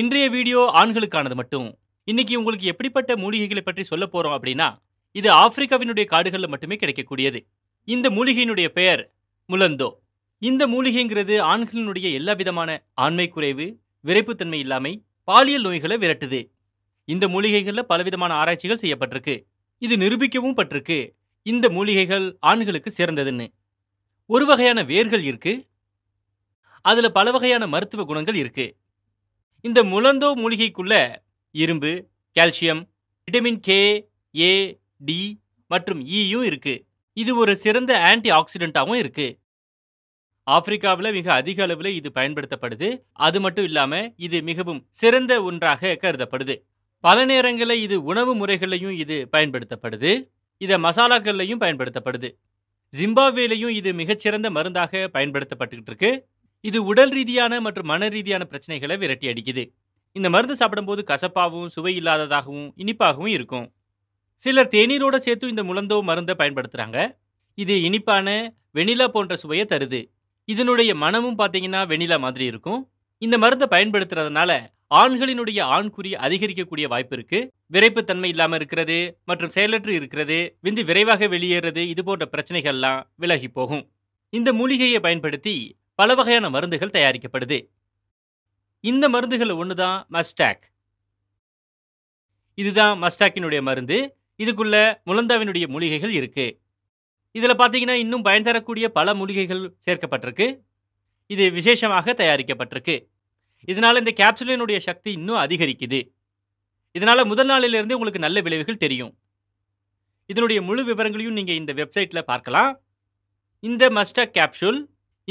இன்றைய வீடியோ ஆண்களுக்கானது மட்டும் இன்னைக்கு உங்களுக்கு எப்படிப்பட்ட மூலிகைகளை பற்றி சொல்ல போறோம் அப்படின்னா இது ஆப்பிரிக்காவினுடைய காடுகளில் மட்டுமே கிடைக்கக்கூடியது இந்த மூலிகையினுடைய பெயர் முலந்தோ இந்த மூலிகைங்கிறது ஆண்களினுடைய எல்லா விதமான ஆண்மை குறைவு விரைப்புத்தன்மை இல்லாமை பாலியல் நோய்களை விரட்டுது இந்த மூலிகைகளில் பலவிதமான ஆராய்ச்சிகள் செய்யப்பட்டிருக்கு இது நிரூபிக்கவும் பட்டிருக்கு இந்த மூலிகைகள் ஆண்களுக்கு சிறந்ததுன்னு ஒரு வகையான வேர்கள் இருக்கு அதுல பல வகையான மருத்துவ குணங்கள் இருக்கு இந்த முலந்தோ மூலிகைக்குள்ள இரும்பு calcium vitamin K A D மற்றும் இயும் e இருக்கு இது ஒரு சிறந்த ஆன்டி ஆக்சிடென்டாகவும் இருக்கு ஆப்பிரிக்காவில் மிக அதிக அளவில் இது பயன்படுத்தப்படுது அது மட்டும் இல்லாமல் இது மிகவும் சிறந்த ஒன்றாக கருதப்படுது பல நேரங்களில் இது உணவு முறைகளையும் இது பயன்படுத்தப்படுது இதை மசாலாக்கள்லையும் பயன்படுத்தப்படுது ஜிம்பாப்வேலையும் இது மிகச்சிறந்த மருந்தாக பயன்படுத்தப்பட்டுக்கிட்டு இருக்கு இது உடல் ரீதியான மற்றும் மன ரீதியான பிரச்சனைகளை விரட்டி அடிக்குது இந்த மருந்து சாப்பிடும்போது கசப்பாகவும் சுவை இல்லாததாகவும் இனிப்பாகவும் இருக்கும் சிலர் தேநீரோட சேர்த்து இந்த முழந்தோ மருந்தை பயன்படுத்துகிறாங்க இது இனிப்பான வெணிலா போன்ற சுவையை தருது இதனுடைய மனமும் பார்த்தீங்கன்னா வெணிலா மாதிரி இருக்கும் இந்த மருந்தை பயன்படுத்துறதுனால ஆண்களினுடைய ஆண்குறி அதிகரிக்கக்கூடிய வாய்ப்பு இருக்கு விரைப்புத்தன்மை இல்லாமல் இருக்கிறது மற்றும் செயலற்று இருக்கிறது விந்து விரைவாக வெளியேறது இது போன்ற பிரச்சனைகள்லாம் விலகி போகும் இந்த மூலிகையை பயன்படுத்தி பல வகையான மருந்துகள் தயாரிக்கப்படுது இந்த மருந்துகள் ஒன்று தான் மஸ்டாக் இதுதான் மஸ்டாக்கினுடைய மருந்து இதுக்குள்ள முலந்தாவினுடைய மூலிகைகள் இருக்கு இதில் பார்த்தீங்கன்னா இன்னும் பயன் தரக்கூடிய பல மூலிகைகள் சேர்க்கப்பட்டிருக்கு இது விசேஷமாக தயாரிக்கப்பட்டிருக்கு இதனால் இந்த கேப்சுலினுடைய சக்தி இன்னும் அதிகரிக்குது இதனால் முதல் நாளிலிருந்து உங்களுக்கு நல்ல விளைவுகள் தெரியும் இதனுடைய முழு விவரங்களையும் நீங்கள் இந்த வெப்சைட்டில் பார்க்கலாம் இந்த மஸ்டாக் கேப்சூல்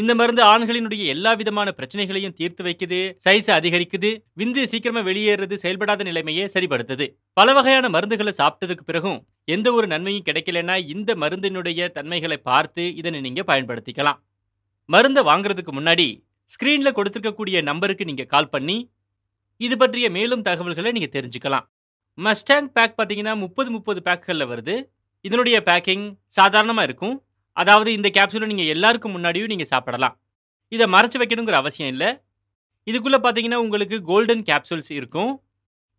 இந்த மருந்து ஆண்களினுடைய எல்லா விதமான பிரச்சனைகளையும் தீர்த்து வைக்குது சைஸ் அதிகரிக்குது விந்து சீக்கிரமா வெளியேறது செயல்படாத நிலைமையை சரிபடுத்துது பல வகையான மருந்துகளை சாப்பிட்டதுக்கு பிறகும் எந்த ஒரு நன்மையும் கிடைக்கலன்னா இந்த மருந்தினுடைய தன்மைகளை பார்த்து இதனை நீங்க பயன்படுத்திக்கலாம் மருந்தை வாங்குறதுக்கு முன்னாடி ஸ்கிரீன்ல கொடுத்துருக்கக்கூடிய நம்பருக்கு நீங்க கால் பண்ணி இது பற்றிய மேலும் தகவல்களை நீங்க தெரிஞ்சுக்கலாம் மஸ்டாங் பேக் பார்த்தீங்கன்னா முப்பது முப்பது பேக்குகளில் வருது இதனுடைய பேக்கிங் சாதாரணமாக இருக்கும் அதாவது இந்த கேப்சூலை நீங்கள் எல்லாருக்கும் முன்னாடியும் நீங்கள் சாப்பிடலாம் இதை மறைச்சி வைக்கணுங்கிற அவசியம் இல்லை இதுக்குள்ளே பார்த்தீங்கன்னா உங்களுக்கு கோல்டன் கேப்சூல்ஸ் இருக்கும்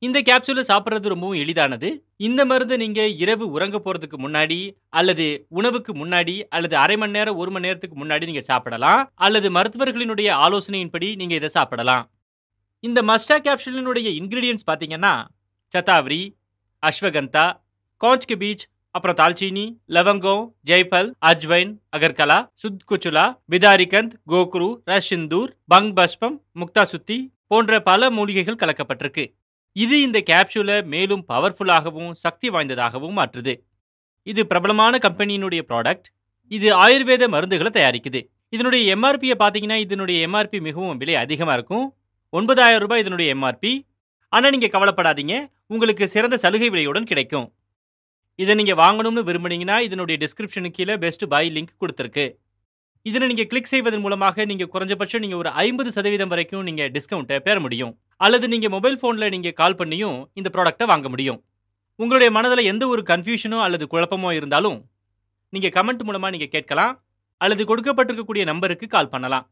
இந்த கேப்சூலை சாப்பிட்றது ரொம்பவும் எளிதானது இந்த மருந்து நீங்கள் இரவு உறங்க போகிறதுக்கு முன்னாடி அல்லது உணவுக்கு முன்னாடி அல்லது அரை மணி நேரம் ஒரு மணி நேரத்துக்கு முன்னாடி நீங்கள் சாப்பிடலாம் அல்லது மருத்துவர்களினுடைய ஆலோசனையின்படி நீங்கள் இதை சாப்பிடலாம் இந்த மஸ்டா கேப்சூலினுடைய இன்க்ரீடியன்ஸ் பார்த்தீங்கன்னா சத்தாவரி அஸ்வகந்தா காஞ்ச்கு பீச் அப்புறம் தால்ச்சீனி லவங்கம் ஜெய்பல் அஜ்வைன் அகர்கலா சுத் குச்சுலா பிதாரிகந்த் கோக்ரு ரஷிந்தூர் பங் பஷ்பம் முக்தா சுத்தி போன்ற பல மூலிகைகள் கலக்கப்பட்டிருக்கு இது இந்த கேப்சூலை மேலும் பவர்ஃபுல்லாகவும் சக்தி வாய்ந்ததாகவும் மாற்றுது இது பிரபலமான கம்பெனியினுடைய ப்ராடக்ட் இது ஆயுர்வேத மருந்துகளை தயாரிக்குது இதனுடைய எம்ஆர்பியை பார்த்தீங்கன்னா இதனுடைய எம்ஆர்பி மிகவும் விலை அதிகமாக இருக்கும் ஒன்பதாயிரம் ரூபாய் இதனுடைய எம்ஆர்பி ஆனால் நீங்கள் கவலைப்படாதீங்க உங்களுக்கு சிறந்த சலுகை விலையுடன் கிடைக்கும் இதை நீங்கள் வாங்கணும்னு விரும்புனீங்கன்னா இதனுடைய டிஸ்கிரிப்ஷனுக்கு கீழே பெஸ்ட் பை லிங்க் கொடுத்துருக்கு இதில் நீங்கள் கிளிக் செய்வதன் மூலமாக நீங்கள் குறைஞ்சபட்சம் நீங்கள் ஒரு ஐம்பது சதவீதம் வரைக்கும் நீங்கள் டிஸ்கவுண்ட்டை பெற முடியும் அல்லது நீங்கள் மொபைல் ஃபோனில் நீங்கள் கால் பண்ணியும் இந்த ப்ராடக்டை வாங்க முடியும் உங்களுடைய மனதில் எந்த ஒரு கன்ஃபியூஷனோ அல்லது குழப்பமோ இருந்தாலும் நீங்கள் கமெண்ட் மூலமாக நீங்கள் கேட்கலாம் அல்லது கொடுக்கப்பட்டிருக்கக்கூடிய நம்பருக்கு கால் பண்ணலாம்